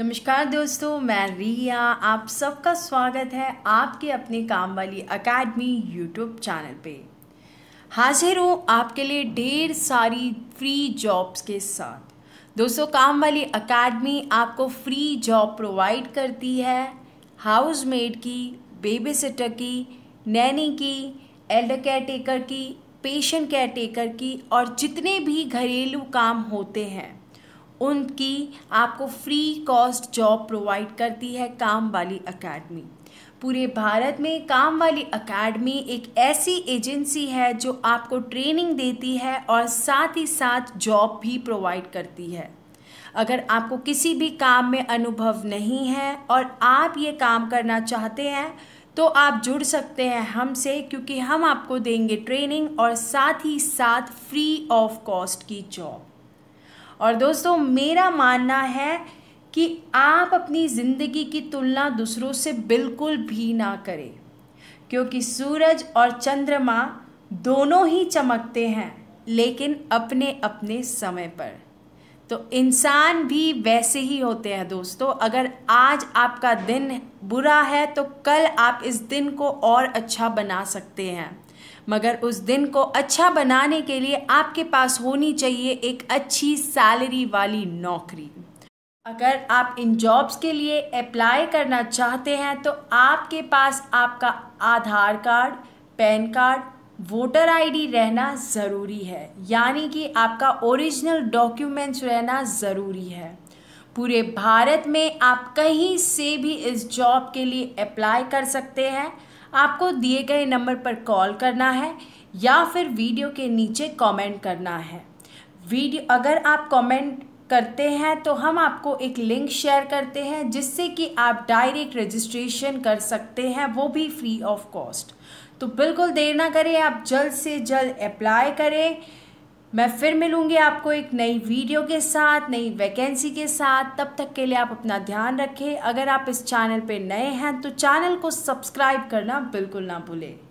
नमस्कार दोस्तों मैं रिया आप सबका स्वागत है आपके अपने काम वाली अकेडमी यूट्यूब चैनल पे हाजिर हूँ आपके लिए ढेर सारी फ्री जॉब्स के साथ दोस्तों काम वाली अकेडमी आपको फ्री जॉब प्रोवाइड करती है हाउस मेड की बेबी सिटर की नैनी की एल्डर केयर टेकर की पेशेंट केयर टेकर की और जितने भी घरेलू काम होते हैं उनकी आपको फ्री कॉस्ट जॉब प्रोवाइड करती है काम वाली अकेडमी पूरे भारत में काम वाली अकेडमी एक ऐसी एजेंसी है जो आपको ट्रेनिंग देती है और साथ ही साथ जॉब भी प्रोवाइड करती है अगर आपको किसी भी काम में अनुभव नहीं है और आप ये काम करना चाहते हैं तो आप जुड़ सकते हैं हमसे क्योंकि हम आपको देंगे ट्रेनिंग और साथ ही साथ फ्री ऑफ कॉस्ट की जॉब और दोस्तों मेरा मानना है कि आप अपनी ज़िंदगी की तुलना दूसरों से बिल्कुल भी ना करें क्योंकि सूरज और चंद्रमा दोनों ही चमकते हैं लेकिन अपने अपने समय पर तो इंसान भी वैसे ही होते हैं दोस्तों अगर आज आपका दिन बुरा है तो कल आप इस दिन को और अच्छा बना सकते हैं मगर उस दिन को अच्छा बनाने के लिए आपके पास होनी चाहिए एक अच्छी सैलरी वाली नौकरी अगर आप इन जॉब्स के लिए अप्लाई करना चाहते हैं तो आपके पास आपका Aadhaar card PAN card voter ID रहना ज़रूरी है यानी कि आपका ओरिजिनल डॉक्यूमेंट्स रहना ज़रूरी है पूरे भारत में आप कहीं से भी इस जॉब के लिए अप्लाई कर सकते हैं आपको दिए गए नंबर पर कॉल करना है या फिर वीडियो के नीचे कमेंट करना है वीडियो अगर आप कमेंट करते हैं तो हम आपको एक लिंक शेयर करते हैं जिससे कि आप डायरेक्ट रजिस्ट्रेशन कर सकते हैं वो भी फ्री ऑफ कॉस्ट तो बिल्कुल देर ना करें आप जल्द से जल्द अप्लाई करें मैं फिर मिलूंगी आपको एक नई वीडियो के साथ नई वैकेंसी के साथ तब तक के लिए आप अपना ध्यान रखें अगर आप इस चैनल पर नए हैं तो चैनल को सब्सक्राइब करना बिल्कुल ना भूलें